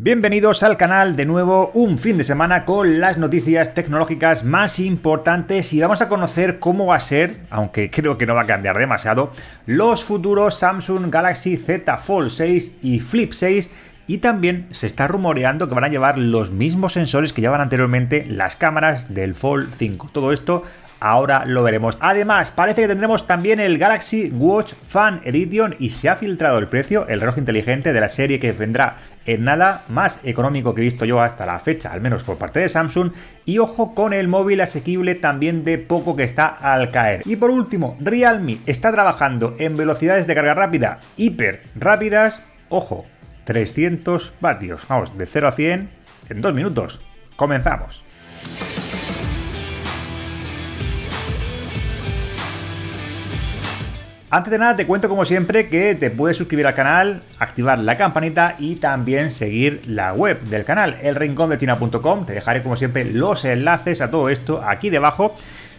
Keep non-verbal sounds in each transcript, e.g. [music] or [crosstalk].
Bienvenidos al canal de nuevo, un fin de semana con las noticias tecnológicas más importantes y vamos a conocer cómo va a ser, aunque [laughs] creo que no va a cambiar demasiado, los futuros Samsung Galaxy Z Fold 6 y Flip 6 y también se está rumoreando que van a llevar los mismos sensores que llevan anteriormente las cámaras del Fold 5. Todo esto ahora lo veremos. Además, parece que tendremos también el Galaxy Watch Fan Edition y se ha filtrado el precio, el reloj inteligente de la serie que vendrá en nada más económico que he visto yo hasta la fecha, al menos por parte de Samsung. Y ojo con el móvil asequible también de poco que está al caer. Y por último, Realme está trabajando en velocidades de carga rápida hiper rápidas, ojo, 300 vatios. Vamos, de 0 a 100 en 2 minutos. Comenzamos. Antes de nada te cuento como siempre que te puedes suscribir al canal, activar la campanita y también seguir la web del canal, elrincondetina.com. Te dejaré como siempre los enlaces a todo esto aquí debajo.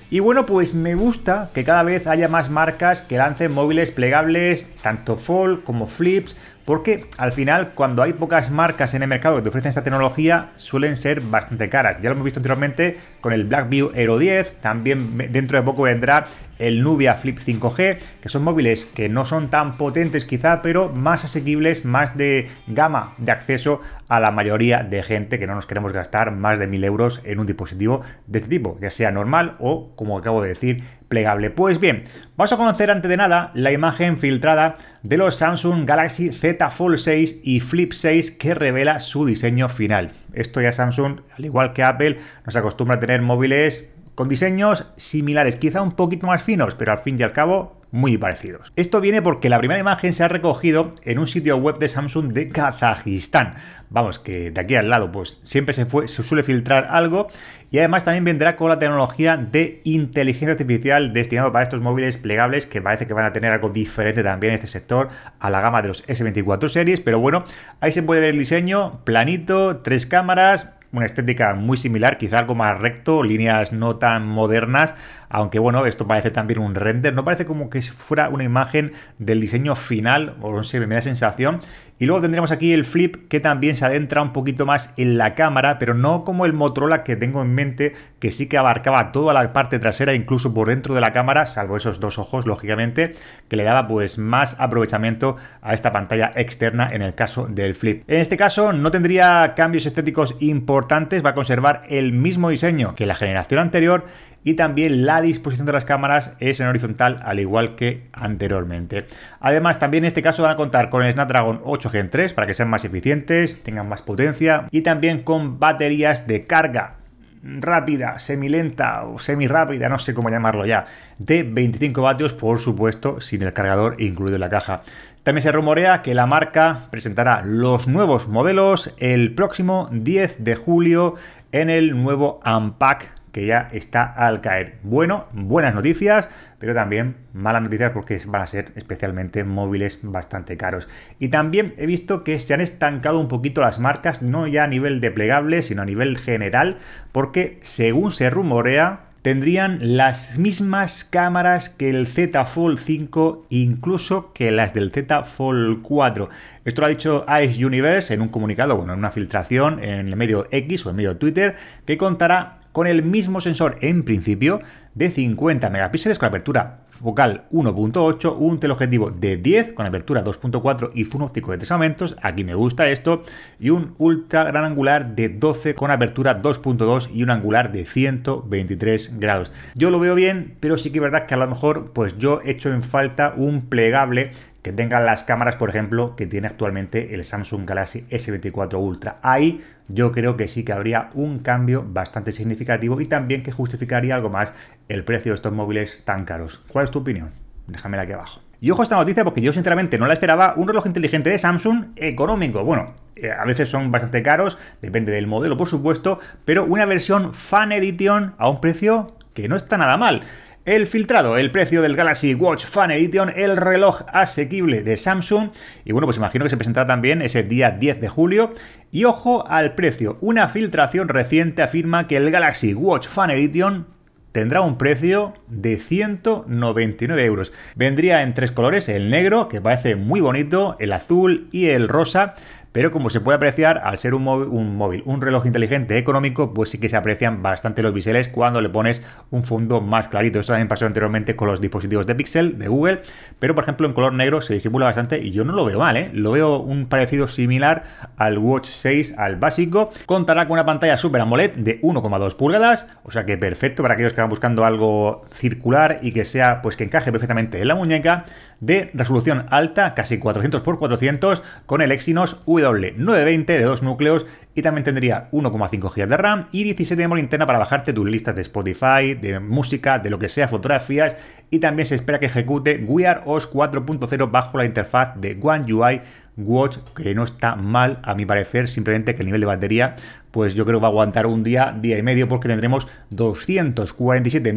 Y bueno, pues me gusta que cada vez haya más marcas que lancen móviles plegables, tanto fold como flips, porque al final cuando hay pocas marcas en el mercado que te ofrecen esta tecnología suelen ser bastante caras. Ya lo hemos visto anteriormente con el Blackview ero 10, también dentro de poco vendrá el Nubia Flip 5G, que son móviles que no son tan potentes quizá, pero más asequibles, más de gama de acceso a la mayoría de gente que no nos queremos gastar más de 1000 euros en un dispositivo de este tipo, ya sea normal o, como acabo de decir, plegable. Pues bien, vamos a conocer antes de nada la imagen filtrada de los Samsung Galaxy Z Fold 6 y Flip 6 que revela su diseño final. Esto ya Samsung, al igual que Apple, nos acostumbra a tener móviles con diseños similares, quizá un poquito más finos, pero al fin y al cabo muy parecidos. Esto viene porque la primera imagen se ha recogido en un sitio web de Samsung de Kazajistán. Vamos, que de aquí al lado pues siempre se, suele filtrar algo y además también vendrá con la tecnología de inteligencia artificial destinado para estos móviles plegables que parece que van a tener algo diferente también en este sector a la gama de los S24 series, pero bueno, ahí se puede ver el diseño, planito, tres cámaras, una estética muy similar, quizá algo más recto, líneas no tan modernas, aunque bueno, esto parece también un render, no parece como que fuera una imagen del diseño final, o no sé, me da sensación, y luego tendremos aquí el Flip que también se adentra un poquito más en la cámara, pero no como el Motorola que tengo en mente, que sí que abarcaba toda la parte trasera, incluso por dentro de la cámara, salvo esos dos ojos, lógicamente, que le daba pues más aprovechamiento a esta pantalla externa en el caso del Flip. En este caso no tendría cambios estéticos importantes, va a conservar el mismo diseño que la generación anterior y también la disposición de las cámaras es en horizontal al igual que anteriormente. Además también en este caso van a contar con el Snapdragon 8 Gen 3 para que sean más eficientes, tengan más potencia y también con baterías de carga rápida, semi lenta o semi rápida, no sé cómo llamarlo ya, de 25 vatios, por supuesto, sin el cargador incluido en la caja. También se rumorea que la marca presentará los nuevos modelos el próximo 10 de julio en el nuevo Unpack que ya está al caer. Bueno, buenas noticias, pero también malas noticias porque van a ser especialmente móviles bastante caros. Y también he visto que se han estancado un poquito las marcas, no ya a nivel de plegable sino a nivel general, porque según se rumorea, tendrían las mismas cámaras que el Z Fold 5, incluso que las del Z Fold 4. Esto lo ha dicho Ice Universe en un comunicado, bueno, en una filtración en el medio X o en medio Twitter, que contará con el mismo sensor en principio de 50 megapíxeles con apertura focal 1.8, un teleobjetivo de 10 con apertura 2.4 y zoom óptico de 3 aumentos, aquí me gusta esto, y un ultra gran angular de 12 con apertura 2.2 y un angular de 123 grados. Yo lo veo bien, pero sí que es verdad que a lo mejor pues yo echo en falta un plegable que tengan las cámaras, por ejemplo, que tiene actualmente el Samsung Galaxy S24 Ultra. Ahí yo creo que sí que habría un cambio bastante significativo y también que justificaría algo más el precio de estos móviles tan caros. ¿Cuál es tu opinión? Déjamela aquí abajo. Y ojo a esta noticia porque yo sinceramente no la esperaba. Un reloj inteligente de Samsung económico. Bueno, eh, a veces son bastante caros, depende del modelo por supuesto, pero una versión Fan Edition a un precio que no está nada mal. El filtrado, el precio del Galaxy Watch Fan Edition, el reloj asequible de Samsung. Y bueno, pues imagino que se presentará también ese día 10 de julio. Y ojo al precio, una filtración reciente afirma que el Galaxy Watch Fan Edition tendrá un precio de 199 euros. Vendría en tres colores, el negro, que parece muy bonito, el azul y el rosa, pero como se puede apreciar, al ser un móvil, un, móvil, un reloj inteligente económico, pues sí que se aprecian bastante los biseles cuando le pones un fondo más clarito. Esto también pasó anteriormente con los dispositivos de Pixel, de Google, pero por ejemplo en color negro se disimula bastante y yo no lo veo mal, ¿eh? Lo veo un parecido similar al Watch 6, al básico. Contará con una pantalla Super AMOLED de 1,2 pulgadas, o sea que perfecto para aquellos que van buscando algo circular y que sea, pues que encaje perfectamente en la muñeca de resolución alta, casi 400x400, con el Exynos W920 de dos núcleos y también tendría 1,5 GB de RAM y 17 de memoria interna para bajarte tus listas de Spotify, de música, de lo que sea, fotografías y también se espera que ejecute OS 4.0 bajo la interfaz de One UI Watch, que no está mal a mi parecer, simplemente que el nivel de batería pues yo creo que va a aguantar un día, día y medio, porque tendremos 247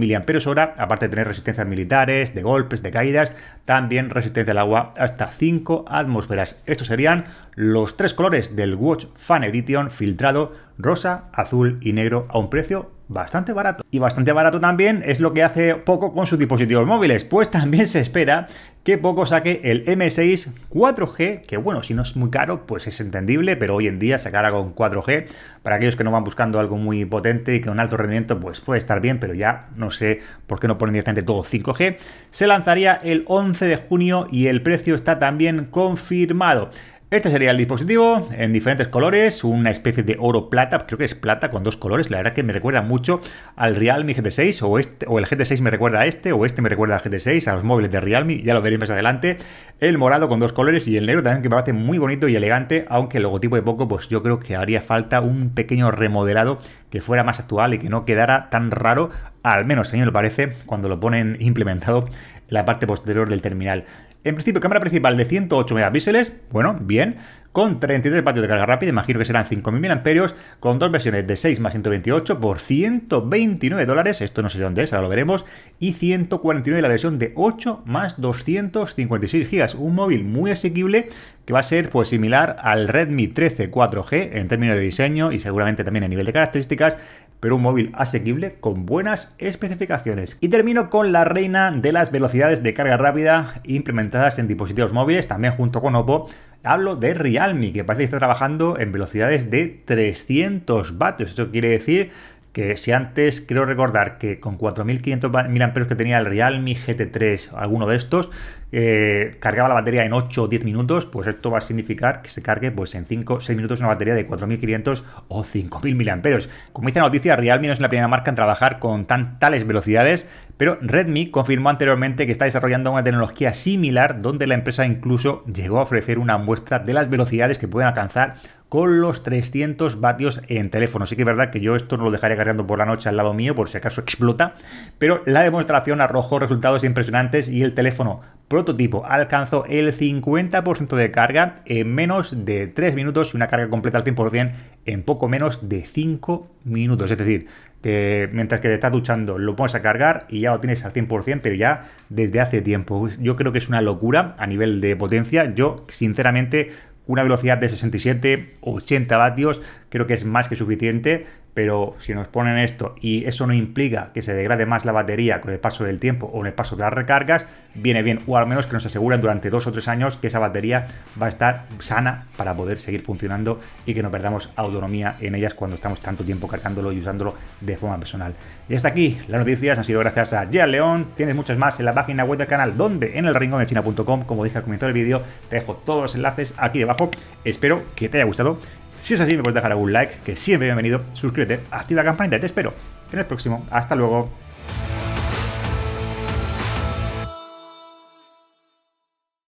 hora aparte de tener resistencias militares, de golpes, de caídas, también resistencia al agua hasta 5 atmósferas. Estos serían los tres colores del Watch Fan Edition filtrado, rosa, azul y negro, a un precio bastante barato. Y bastante barato también es lo que hace Poco con sus dispositivos móviles, pues también se espera que Poco saque el M6 4G, que bueno, si no es muy caro, pues es entendible, pero hoy en día sacar algo con 4G, para aquellos que no van buscando algo muy potente y que un alto rendimiento, pues puede estar bien, pero ya no sé por qué no ponen directamente todo 5G. Se lanzaría el 11 de junio y el precio está también confirmado. Este sería el dispositivo en diferentes colores, una especie de oro plata, creo que es plata con dos colores, la verdad que me recuerda mucho al Realme GT6 o, este, o el GT6 me recuerda a este o este me recuerda al GT6, a los móviles de Realme, ya lo veréis más adelante. El morado con dos colores y el negro también que me parece muy bonito y elegante, aunque el logotipo de Poco pues yo creo que haría falta un pequeño remodelado que fuera más actual y que no quedara tan raro, al menos a mí me lo parece cuando lo ponen implementado la parte posterior del terminal. En principio, cámara principal de 108 megapíxeles, bueno, bien con 33 vatios de carga rápida, imagino que serán 5.000 amperios, con dos versiones de 6 más 128 por 129 dólares, esto no sé dónde es, ahora lo veremos, y 149 la versión de 8 más 256 gigas, un móvil muy asequible que va a ser pues similar al Redmi 13 4G en términos de diseño y seguramente también a nivel de características, pero un móvil asequible con buenas especificaciones. Y termino con la reina de las velocidades de carga rápida implementadas en dispositivos móviles, también junto con Oppo, Hablo de Realme, que parece que está trabajando en velocidades de 300 vatios. Esto quiere decir que si antes creo recordar que con 4.500 mAh que tenía el Realme GT3 alguno de estos, eh, cargaba la batería en 8 o 10 minutos, pues esto va a significar que se cargue pues en 5 o 6 minutos una batería de 4.500 o 5.000 mAh. Como dice la noticia, Realme no es la primera marca en trabajar con tan tales velocidades, pero Redmi confirmó anteriormente que está desarrollando una tecnología similar donde la empresa incluso llegó a ofrecer una muestra de las velocidades que pueden alcanzar con los 300 vatios en teléfono. Sí que es verdad que yo esto no lo dejaré cargando por la noche al lado mío por si acaso explota, pero la demostración arrojó resultados impresionantes y el teléfono prototipo alcanzó el 50% de carga en menos de 3 minutos y una carga completa al 100% en poco menos de 5 minutos. Es decir, que mientras que te estás duchando lo pones a cargar y ya lo tienes al 100%, pero ya desde hace tiempo. Yo creo que es una locura a nivel de potencia. Yo, sinceramente, una velocidad de 67 80 vatios creo que es más que suficiente pero si nos ponen esto y eso no implica que se degrade más la batería con el paso del tiempo o en el paso de las recargas, viene bien, o al menos que nos aseguren durante dos o tres años que esa batería va a estar sana para poder seguir funcionando y que no perdamos autonomía en ellas cuando estamos tanto tiempo cargándolo y usándolo de forma personal. Y hasta aquí, las noticias han sido gracias a Gia León, tienes muchas más en la página web del canal, donde en el rincón de China.com, como dije al comienzo del vídeo, te dejo todos los enlaces aquí debajo, espero que te haya gustado si es así, me puedes dejar algún like, que siempre bienvenido, suscríbete, activa la campanita y te espero en el próximo. Hasta luego.